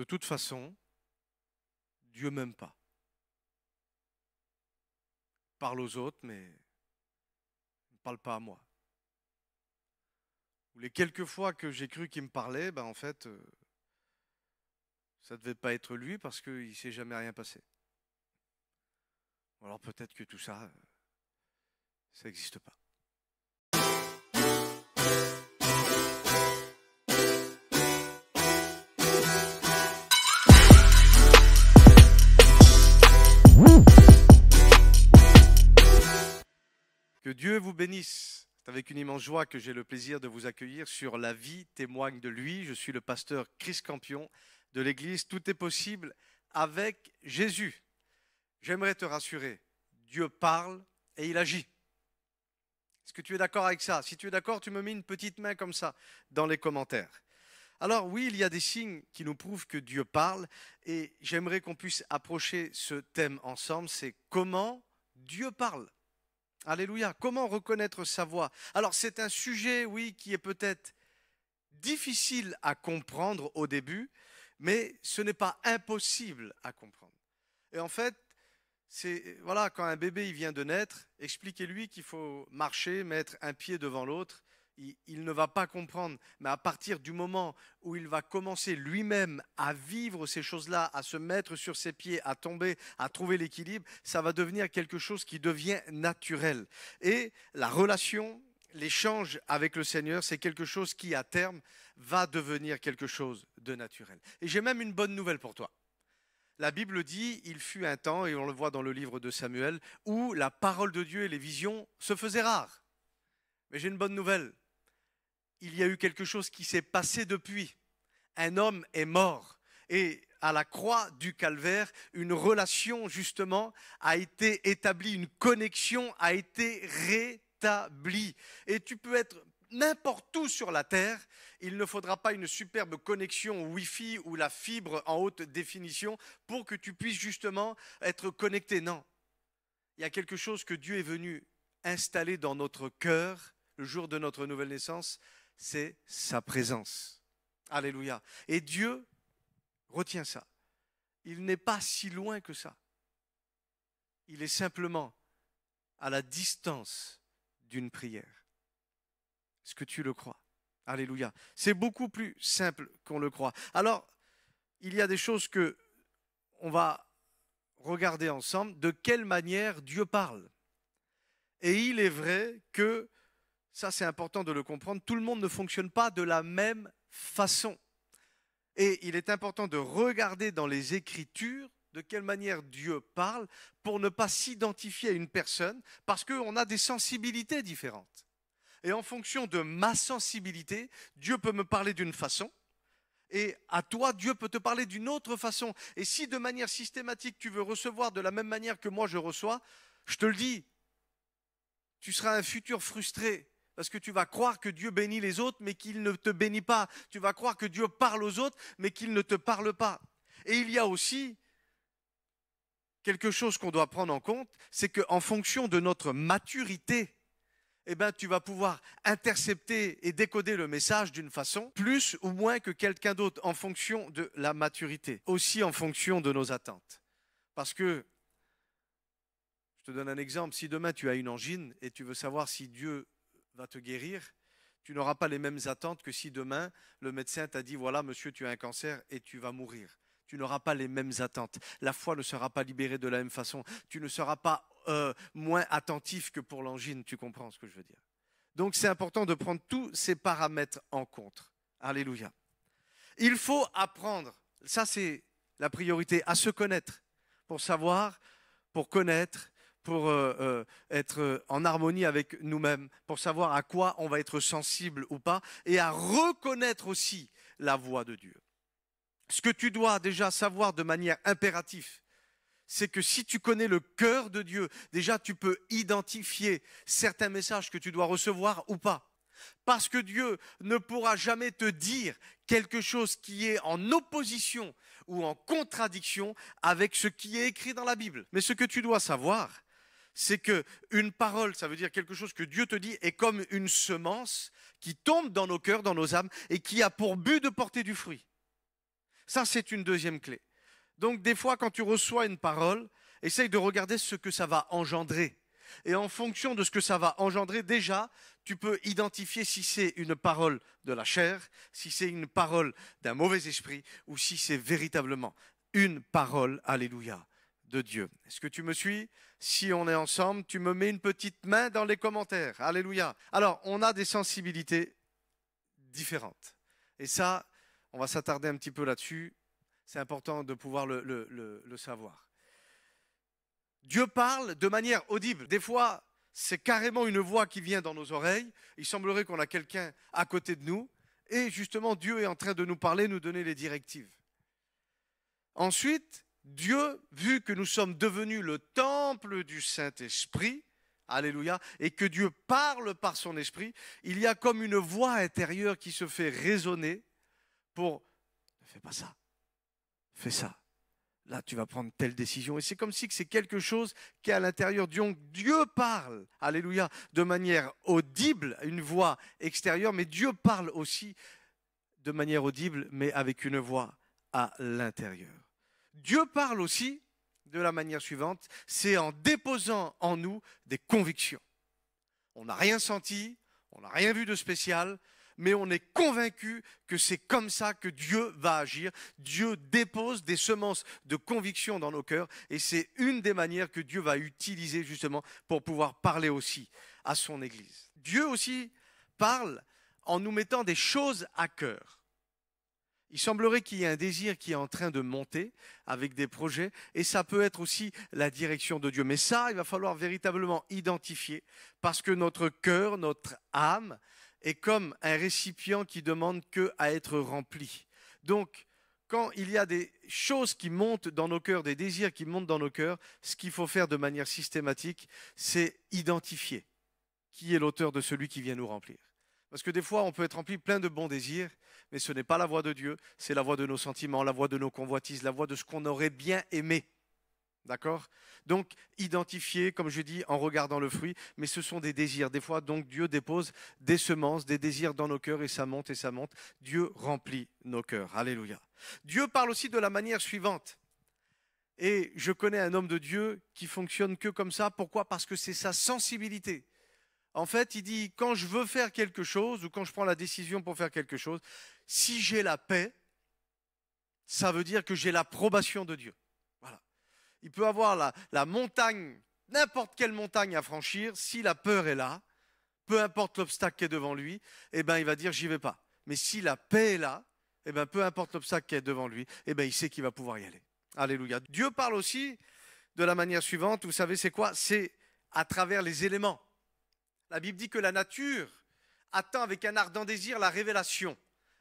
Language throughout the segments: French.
De toute façon, Dieu m'aime pas. parle aux autres, mais il ne parle pas à moi. Ou les quelques fois que j'ai cru qu'il me parlait, ben en fait, euh, ça ne devait pas être lui parce qu'il ne s'est jamais rien passé. Alors peut-être que tout ça, euh, ça n'existe pas. C'est avec une immense joie que j'ai le plaisir de vous accueillir sur La vie témoigne de lui. Je suis le pasteur Chris Campion de l'église Tout est possible avec Jésus. J'aimerais te rassurer, Dieu parle et il agit. Est-ce que tu es d'accord avec ça Si tu es d'accord, tu me mets une petite main comme ça dans les commentaires. Alors oui, il y a des signes qui nous prouvent que Dieu parle et j'aimerais qu'on puisse approcher ce thème ensemble, c'est comment Dieu parle. Alléluia. Comment reconnaître sa voix Alors c'est un sujet, oui, qui est peut-être difficile à comprendre au début, mais ce n'est pas impossible à comprendre. Et en fait, c'est voilà, quand un bébé il vient de naître, expliquez-lui qu'il faut marcher, mettre un pied devant l'autre il, ne va pas comprendre. Mais à partir du moment où il va commencer lui-même à vivre ces choses-là, à se mettre sur ses pieds, à tomber, à trouver l'équilibre, ça va devenir quelque chose qui devient naturel. Et la relation, l'échange avec le Seigneur, c'est quelque chose qui, à terme, va devenir quelque chose de naturel. Et j'ai même une bonne nouvelle pour toi. La Bible dit, il fut un temps, et on le voit dans le livre de Samuel, où la parole de Dieu et les visions se faisaient rares. Mais j'ai une bonne nouvelle il y a eu quelque chose qui s'est passé depuis. Un homme est mort et à la croix du calvaire, une relation justement a été établie, une connexion a été rétablie. Et tu peux être n'importe où sur la Terre, il ne faudra pas une superbe connexion Wi-Fi ou la fibre en haute définition pour que tu puisses justement être connecté. Non, il y a quelque chose que Dieu est venu installer dans notre cœur le jour de notre nouvelle naissance, c'est sa présence. Alléluia. Et Dieu retient ça. Il n'est pas si loin que ça. Il est simplement à la distance d'une prière. Est-ce que tu le crois Alléluia. C'est beaucoup plus simple qu'on le croit. Alors, il y a des choses que on va regarder ensemble de quelle manière Dieu parle. Et il est vrai que ça c'est important de le comprendre, tout le monde ne fonctionne pas de la même façon. Et il est important de regarder dans les Écritures de quelle manière Dieu parle pour ne pas s'identifier à une personne, parce qu'on a des sensibilités différentes. Et en fonction de ma sensibilité, Dieu peut me parler d'une façon, et à toi, Dieu peut te parler d'une autre façon. Et si de manière systématique, tu veux recevoir de la même manière que moi je reçois, je te le dis, tu seras un futur frustré. Parce que tu vas croire que Dieu bénit les autres, mais qu'il ne te bénit pas. Tu vas croire que Dieu parle aux autres, mais qu'il ne te parle pas. Et il y a aussi quelque chose qu'on doit prendre en compte, c'est qu'en fonction de notre maturité, eh ben, tu vas pouvoir intercepter et décoder le message d'une façon plus ou moins que quelqu'un d'autre en fonction de la maturité, aussi en fonction de nos attentes. Parce que, je te donne un exemple, si demain tu as une angine et tu veux savoir si Dieu te guérir, tu n'auras pas les mêmes attentes que si demain le médecin t'a dit voilà monsieur tu as un cancer et tu vas mourir. Tu n'auras pas les mêmes attentes. La foi ne sera pas libérée de la même façon. Tu ne seras pas euh, moins attentif que pour l'angine. Tu comprends ce que je veux dire Donc c'est important de prendre tous ces paramètres en compte. Alléluia. Il faut apprendre. Ça c'est la priorité à se connaître pour savoir, pour connaître pour euh, euh, être euh, en harmonie avec nous-mêmes, pour savoir à quoi on va être sensible ou pas, et à reconnaître aussi la voix de Dieu. Ce que tu dois déjà savoir de manière impérative, c'est que si tu connais le cœur de Dieu, déjà tu peux identifier certains messages que tu dois recevoir ou pas. Parce que Dieu ne pourra jamais te dire quelque chose qui est en opposition ou en contradiction avec ce qui est écrit dans la Bible. Mais ce que tu dois savoir, c'est que une parole, ça veut dire quelque chose que Dieu te dit, est comme une semence qui tombe dans nos cœurs, dans nos âmes, et qui a pour but de porter du fruit. Ça, c'est une deuxième clé. Donc, des fois, quand tu reçois une parole, essaye de regarder ce que ça va engendrer. Et en fonction de ce que ça va engendrer, déjà, tu peux identifier si c'est une parole de la chair, si c'est une parole d'un mauvais esprit, ou si c'est véritablement une parole, alléluia, de Dieu. Est-ce que tu me suis Si on est ensemble, tu me mets une petite main dans les commentaires. Alléluia. Alors, on a des sensibilités différentes. Et ça, on va s'attarder un petit peu là-dessus. C'est important de pouvoir le, savoir. Dieu parle de manière audible. Des fois, c'est carrément une voix qui vient dans nos oreilles. Il semblerait qu'on a quelqu'un à côté de nous. Et justement, Dieu est en train de nous parler, nous donner les directives. Ensuite, Dieu, vu que nous sommes devenus le temple du Saint-Esprit, Alléluia, et que Dieu parle par son esprit, il y a comme une voix intérieure qui se fait résonner pour ne fais pas ça, fais ça. Là, tu vas prendre telle décision. Et c'est comme si c'est quelque chose qui est à l'intérieur. Donc Dieu parle, alléluia, de manière audible, une voix extérieure, mais Dieu parle aussi de manière audible, mais avec une voix à l'intérieur. Dieu parle aussi de la manière suivante, c'est en déposant en nous des convictions. On n'a rien senti, on n'a rien vu de spécial, mais on est convaincu que c'est comme ça que Dieu va agir. Dieu dépose des semences de conviction dans nos cœurs et c'est une des manières que Dieu va utiliser justement pour pouvoir parler aussi à son Église. Dieu aussi parle en nous mettant des choses à cœur. Il semblerait qu'il y ait un désir qui est en train de monter avec des projets, et ça peut être aussi la direction de Dieu. Mais ça, il va falloir véritablement identifier, parce que notre cœur, notre âme, est comme un récipient qui demande qu'à à être rempli. Donc, quand il y a des choses qui montent dans nos cœurs, des désirs qui montent dans nos cœurs, ce qu'il faut faire de manière systématique, c'est identifier qui est l'auteur de celui qui vient nous remplir. Parce que des fois, on peut être rempli plein de bons désirs, mais ce n'est pas la voix de Dieu, c'est la voix de nos sentiments, la voix de nos convoitises, la voix de ce qu'on aurait bien aimé. D'accord Donc, identifier, comme je dis, en regardant le fruit, mais ce sont des désirs. Des fois, donc, Dieu dépose des semences, des désirs dans nos cœurs, et ça monte et ça monte. Dieu remplit nos cœurs. Alléluia. Dieu parle aussi de la manière suivante. Et je connais un homme de Dieu qui fonctionne que comme ça. Pourquoi Parce que c'est sa sensibilité. En fait, il dit, quand je veux faire quelque chose, ou quand je prends la décision pour faire quelque chose, si j'ai la paix, ça veut dire que j'ai l'approbation de Dieu. Voilà. Il peut avoir la, montagne, n'importe quelle montagne à franchir, si la peur est là, peu importe l'obstacle qui est devant lui, eh ben, il va dire, j'y vais pas. Mais si la paix est là, eh ben, peu importe l'obstacle qui est devant lui, eh ben, il sait qu'il va pouvoir y aller. Alléluia. Dieu parle aussi de la manière suivante, vous savez, c'est quoi? C'est à travers les éléments. La Bible dit que la nature attend avec un ardent désir la révélation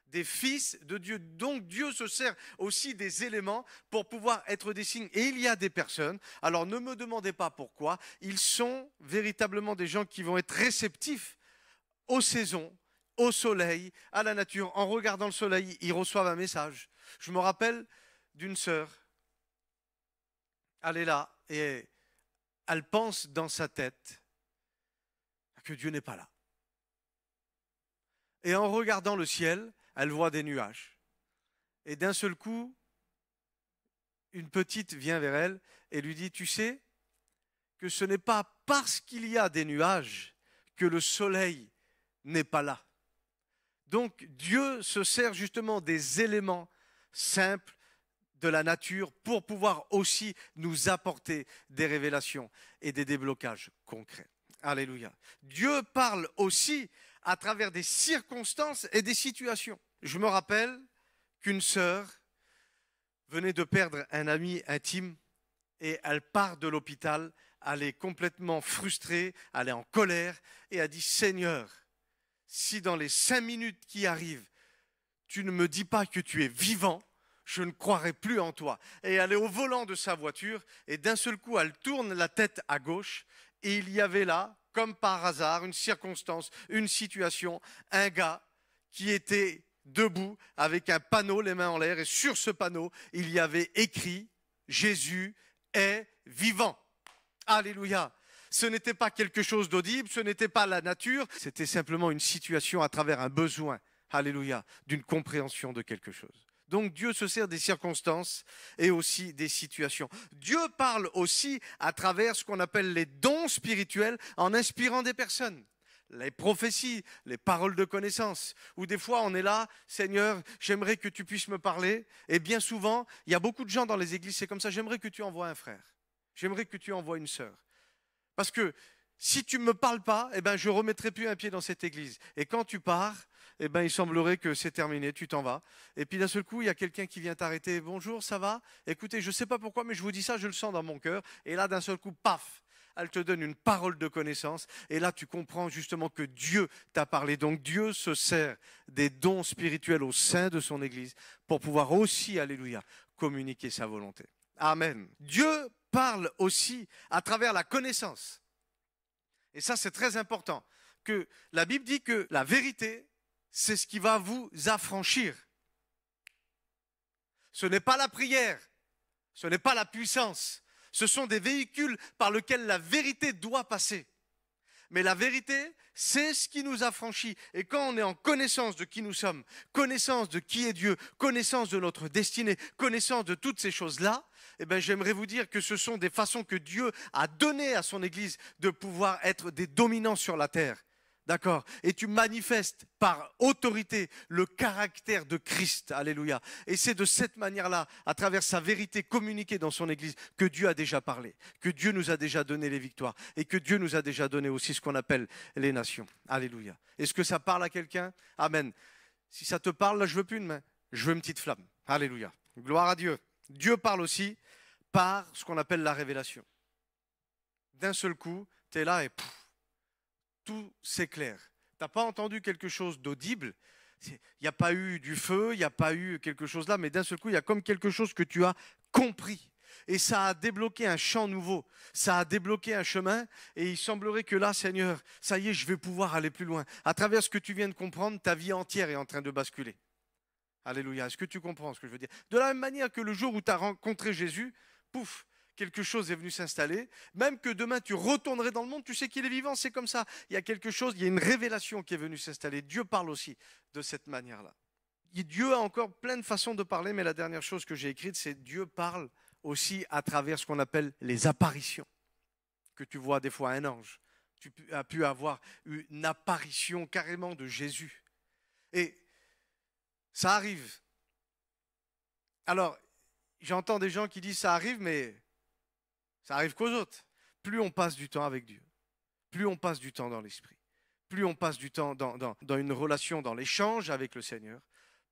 des fils de Dieu. Donc Dieu se sert aussi des éléments pour pouvoir être des signes. Et il y a des personnes, alors ne me demandez pas pourquoi, ils sont véritablement des gens qui vont être réceptifs aux saisons, au soleil, à la nature. En regardant le soleil, ils reçoivent un message. Je me rappelle d'une sœur, elle est là et elle pense dans sa tête, Dieu n'est pas là. Et en regardant le ciel, elle voit des nuages. Et d'un seul coup, une petite vient vers elle et lui dit, tu sais que ce n'est pas parce qu'il y a des nuages que le soleil n'est pas là. Donc Dieu se sert justement des éléments simples de la nature pour pouvoir aussi nous apporter des révélations et des déblocages concrets. Alléluia. Dieu parle aussi à travers des circonstances et des situations. Je me rappelle qu'une sœur venait de perdre un ami intime et elle part de l'hôpital, elle est complètement frustrée, elle est en colère et a dit Seigneur, si dans les cinq minutes qui arrivent, tu ne me dis pas que tu es vivant, je ne croirai plus en toi. Et elle est au volant de sa voiture et d'un seul coup, elle tourne la tête à gauche et il y avait là, comme par hasard, une circonstance, une situation, un gars qui était debout avec un panneau, les mains en l'air, et sur ce panneau, il y avait écrit Jésus est vivant. Alléluia. Ce n'était pas quelque chose d'audible, ce n'était pas la nature, c'était simplement une situation à travers un besoin, alléluia, d'une compréhension de quelque chose. Donc Dieu se sert des circonstances et aussi des situations. Dieu parle aussi à travers ce qu'on appelle les dons spirituels en inspirant des personnes les prophéties, les paroles de connaissance, où des fois on est là, Seigneur, j'aimerais que tu puisses me parler. Et bien souvent, il y a beaucoup de gens dans les églises, c'est comme ça, j'aimerais que tu envoies un frère, j'aimerais que tu envoies une sœur. Parce que si tu ne me parles pas, eh ben, je remettrai plus un pied dans cette église. Et quand tu pars, eh ben, il semblerait que c'est terminé, tu t'en vas. Et puis d'un seul coup, il y a quelqu'un qui vient t'arrêter. Bonjour, ça va Écoutez, je ne sais pas pourquoi, mais je vous dis ça, je le sens dans mon cœur. Et là, d'un seul coup, paf elle te donne une parole de connaissance. Et là, tu comprends justement que Dieu t'a parlé. Donc Dieu se sert des dons spirituels au sein de son Église pour pouvoir aussi, alléluia, communiquer sa volonté. Amen. Dieu parle aussi à travers la connaissance. Et ça, c'est très important. Que la Bible dit que la vérité c'est ce qui va vous affranchir. Ce n'est pas la prière, ce n'est pas la puissance, ce sont des véhicules par lesquels la vérité doit passer. Mais la vérité, c'est ce qui nous affranchit. Et quand on est en connaissance de qui nous sommes, connaissance de qui est Dieu, connaissance de notre destinée, connaissance de toutes ces choses-là, eh ben, j'aimerais vous dire que ce sont des façons que Dieu a données à son Église de pouvoir être des dominants sur la terre. D'accord Et tu manifestes par autorité le caractère de Christ. Alléluia. Et c'est de cette manière-là, à travers sa vérité communiquée dans son Église, que Dieu a déjà parlé, que Dieu nous a déjà donné les victoires et que Dieu nous a déjà donné aussi ce qu'on appelle les nations. Alléluia. Est-ce que ça parle à quelqu'un Amen. Si ça te parle, là, je veux plus une main. Je veux une petite flamme. Alléluia. Gloire à Dieu. Dieu parle aussi par ce qu'on appelle la révélation. D'un seul coup, tu es là et tout clair Tu n'as pas entendu quelque chose d'audible, il n'y a pas eu du feu, il n'y a pas eu quelque chose là, mais d'un seul coup, il y a comme quelque chose que tu as compris. Et ça a débloqué un champ nouveau, ça a débloqué un chemin, et il semblerait que là, Seigneur, ça y est, je vais pouvoir aller plus loin. À travers ce que tu viens de comprendre, ta vie entière est en train de basculer. Alléluia. Est-ce que tu comprends ce que je veux dire De la même manière que le jour où tu as rencontré Jésus, pouf, quelque chose est venu s'installer. Même que demain tu retournerais dans le monde, tu sais qu'il est vivant, c'est comme ça. Il y a quelque chose, il y a une révélation qui est venue s'installer. Dieu parle aussi de cette manière-là. Dieu a encore plein de façons de parler, mais la dernière chose que j'ai écrite, c'est Dieu parle aussi à travers ce qu'on appelle les apparitions, que tu vois des fois un ange. Tu as pu avoir une apparition carrément de Jésus. Et ça arrive. Alors, j'entends des gens qui disent ça arrive, mais ça arrive qu'aux autres. Plus on passe du temps avec Dieu, plus on passe du temps dans l'esprit, plus on passe du temps dans, dans une relation, dans l'échange avec le Seigneur,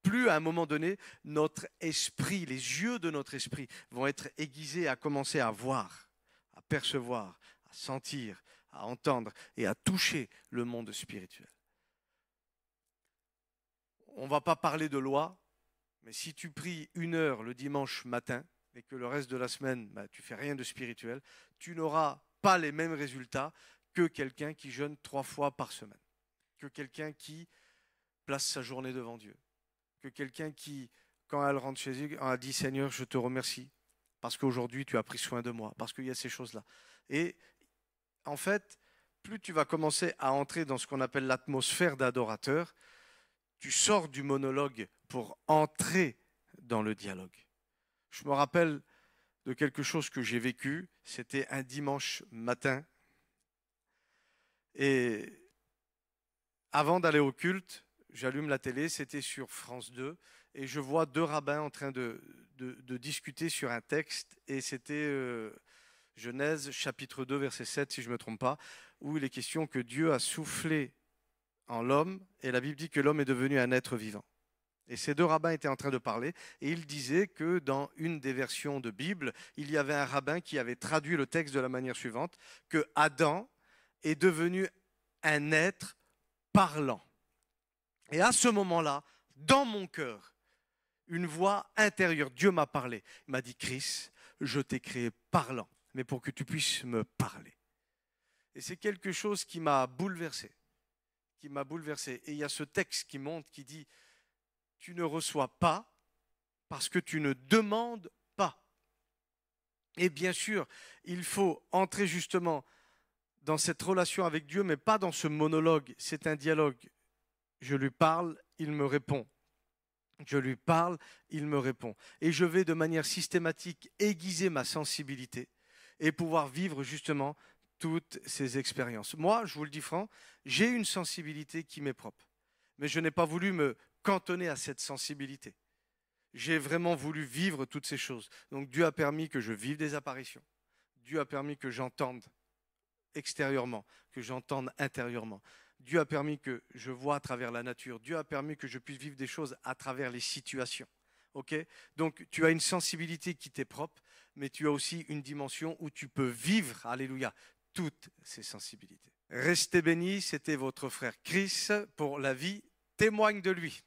plus à un moment donné, notre esprit, les yeux de notre esprit vont être aiguisés à commencer à voir, à percevoir, à sentir, à entendre et à toucher le monde spirituel. On ne va pas parler de loi, mais si tu pries une heure le dimanche matin, et que le reste de la semaine, tu bah, tu fais rien de spirituel, tu n'auras pas les mêmes résultats que quelqu'un qui jeûne trois fois par semaine, que quelqu'un qui place sa journée devant Dieu, que quelqu'un qui, quand elle rentre chez elle, a dit Seigneur, je te remercie parce qu'aujourd'hui tu as pris soin de moi, parce qu'il y a ces choses-là. Et en fait, plus tu vas commencer à entrer dans ce qu'on appelle l'atmosphère d'adorateur, tu sors du monologue pour entrer dans le dialogue. Je me rappelle de quelque chose que j'ai vécu. C'était un dimanche matin. Et avant d'aller au culte, j'allume la télé, c'était sur France 2, et je vois deux rabbins en train de, discuter sur un texte, et c'était euh, Genèse chapitre 2, verset 7, si je ne me trompe pas, où il est question que Dieu a soufflé en l'homme, et la Bible dit que l'homme est devenu un être vivant. Et ces deux rabbins étaient en train de parler, et ils disaient que dans une des versions de Bible, il y avait un rabbin qui avait traduit le texte de la manière suivante, que Adam est devenu un être parlant. Et à ce moment-là, dans mon cœur, une voix intérieure, Dieu m'a parlé, il m'a dit, Chris, je t'ai créé parlant, mais pour que tu puisses me parler. Et c'est quelque chose qui m'a bouleversé, qui m'a bouleversé. Et il y a ce texte qui monte, qui dit, tu ne reçois pas parce que tu ne demandes pas. Et bien sûr, il faut entrer justement dans cette relation avec Dieu, mais pas dans ce monologue. C'est un dialogue. Je lui parle, il me répond. Je lui parle, il me répond. Et je vais de manière systématique aiguiser ma sensibilité et pouvoir vivre justement toutes ces expériences. Moi, je vous le dis franc, j'ai une sensibilité qui m'est propre. Mais je n'ai pas voulu me cantonné à cette sensibilité. J'ai vraiment voulu vivre toutes ces choses. Donc Dieu a permis que je vive des apparitions. Dieu a permis que j'entende extérieurement, que j'entende intérieurement. Dieu a permis que je vois à travers la nature. Dieu a permis que je puisse vivre des choses à travers les situations. Ok Donc tu as une sensibilité qui t'est propre, mais tu as aussi une dimension où tu peux vivre, alléluia, toutes ces sensibilités. Restez bénis, c'était votre frère Chris pour la vie. Témoigne de lui.